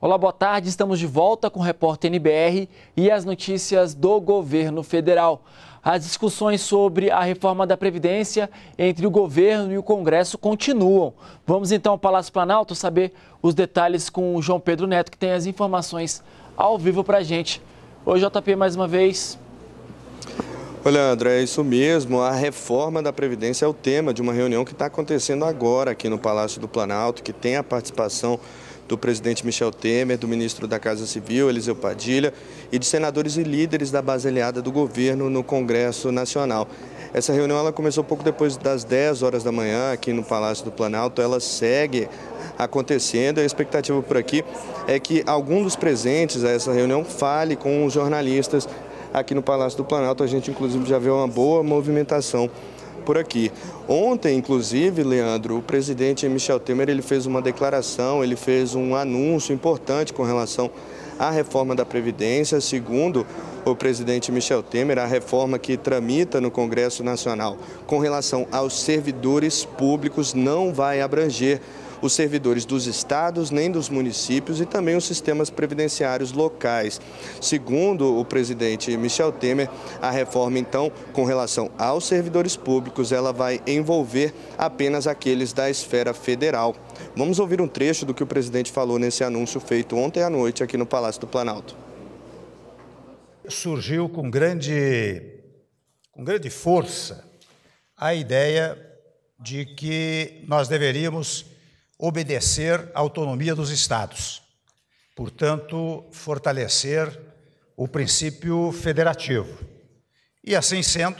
Olá, boa tarde. Estamos de volta com o repórter NBR e as notícias do governo federal. As discussões sobre a reforma da Previdência entre o governo e o Congresso continuam. Vamos então ao Palácio Planalto saber os detalhes com o João Pedro Neto, que tem as informações ao vivo para a gente. Oi, JP, mais uma vez. Olha, André, é isso mesmo. A reforma da Previdência é o tema de uma reunião que está acontecendo agora aqui no Palácio do Planalto, que tem a participação do presidente Michel Temer, do ministro da Casa Civil, Eliseu Padilha, e de senadores e líderes da base aliada do governo no Congresso Nacional. Essa reunião ela começou pouco depois das 10 horas da manhã aqui no Palácio do Planalto, ela segue acontecendo. A expectativa por aqui é que algum dos presentes a essa reunião fale com os jornalistas aqui no Palácio do Planalto. A gente, inclusive, já vê uma boa movimentação por aqui. Ontem, inclusive, Leandro, o presidente Michel Temer ele fez uma declaração, ele fez um anúncio importante com relação à reforma da Previdência. Segundo o presidente Michel Temer, a reforma que tramita no Congresso Nacional com relação aos servidores públicos não vai abranger os servidores dos estados nem dos municípios e também os sistemas previdenciários locais. Segundo o presidente Michel Temer, a reforma, então, com relação aos servidores públicos, ela vai envolver apenas aqueles da esfera federal. Vamos ouvir um trecho do que o presidente falou nesse anúncio feito ontem à noite aqui no Palácio do Planalto. Surgiu com grande, com grande força a ideia de que nós deveríamos obedecer à autonomia dos Estados, portanto, fortalecer o princípio federativo. E assim sendo,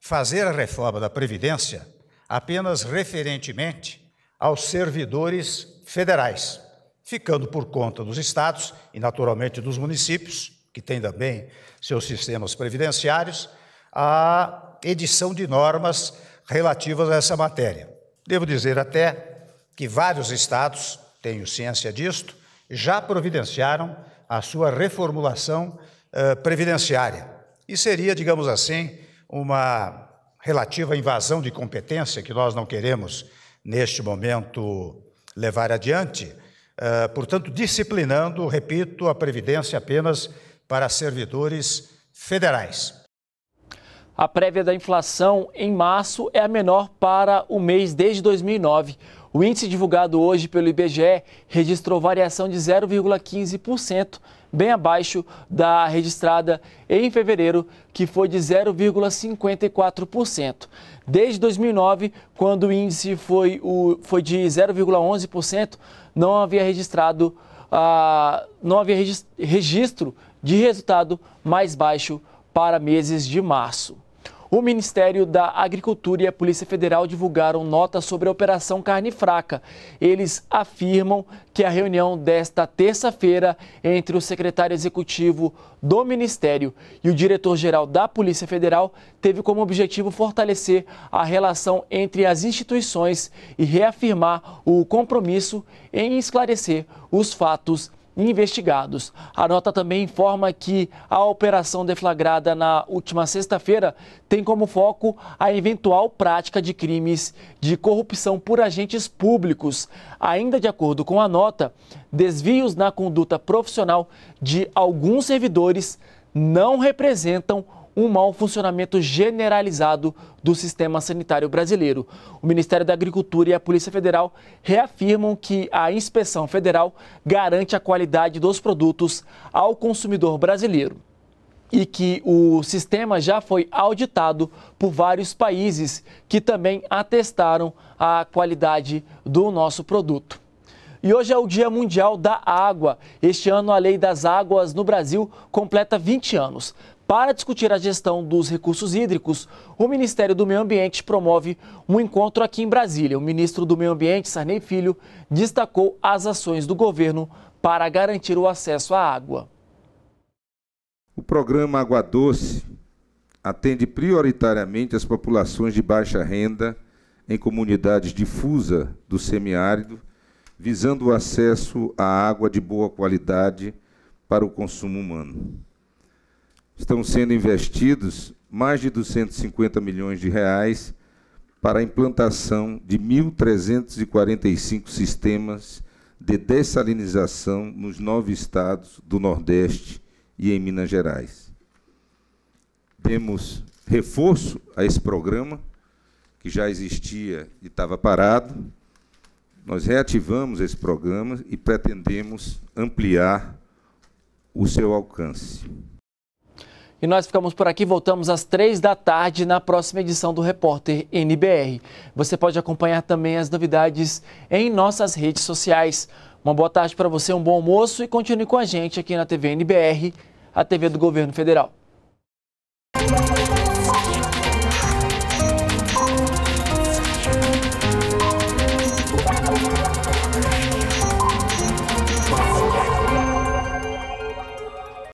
fazer a reforma da Previdência apenas referentemente aos servidores federais, ficando por conta dos estados e, naturalmente, dos municípios, que têm também seus sistemas previdenciários, a edição de normas relativas a essa matéria. Devo dizer até que vários estados, tenho ciência disto, já providenciaram a sua reformulação eh, previdenciária. E seria, digamos assim, uma relativa invasão de competência que nós não queremos, neste momento, levar adiante, eh, portanto, disciplinando, repito, a Previdência apenas para servidores federais. A prévia da inflação em março é a menor para o mês desde 2009. O índice divulgado hoje pelo IBGE registrou variação de 0,15%, bem abaixo da registrada em fevereiro, que foi de 0,54%. Desde 2009, quando o índice foi, o, foi de 0,11%, não havia registrado ah, não havia registro de resultado mais baixo para meses de março. O Ministério da Agricultura e a Polícia Federal divulgaram nota sobre a Operação Carne Fraca. Eles afirmam que a reunião desta terça-feira entre o secretário executivo do Ministério e o diretor-geral da Polícia Federal teve como objetivo fortalecer a relação entre as instituições e reafirmar o compromisso em esclarecer os fatos investigados. A nota também informa que a operação deflagrada na última sexta-feira tem como foco a eventual prática de crimes de corrupção por agentes públicos. Ainda de acordo com a nota, desvios na conduta profissional de alguns servidores não representam um mau funcionamento generalizado do sistema sanitário brasileiro. O Ministério da Agricultura e a Polícia Federal reafirmam que a inspeção federal garante a qualidade dos produtos ao consumidor brasileiro e que o sistema já foi auditado por vários países que também atestaram a qualidade do nosso produto. E hoje é o Dia Mundial da Água. Este ano, a Lei das Águas no Brasil completa 20 anos. Para discutir a gestão dos recursos hídricos, o Ministério do Meio Ambiente promove um encontro aqui em Brasília. O ministro do Meio Ambiente, Sarney Filho, destacou as ações do governo para garantir o acesso à água. O programa Água Doce atende prioritariamente as populações de baixa renda em comunidades difusa do semiárido, visando o acesso à água de boa qualidade para o consumo humano estão sendo investidos mais de 250 milhões de reais para a implantação de 1.345 sistemas de dessalinização nos nove estados do Nordeste e em Minas Gerais. Demos reforço a esse programa, que já existia e estava parado. Nós reativamos esse programa e pretendemos ampliar o seu alcance. E nós ficamos por aqui, voltamos às três da tarde na próxima edição do Repórter NBR. Você pode acompanhar também as novidades em nossas redes sociais. Uma boa tarde para você, um bom almoço e continue com a gente aqui na TV NBR, a TV do Governo Federal.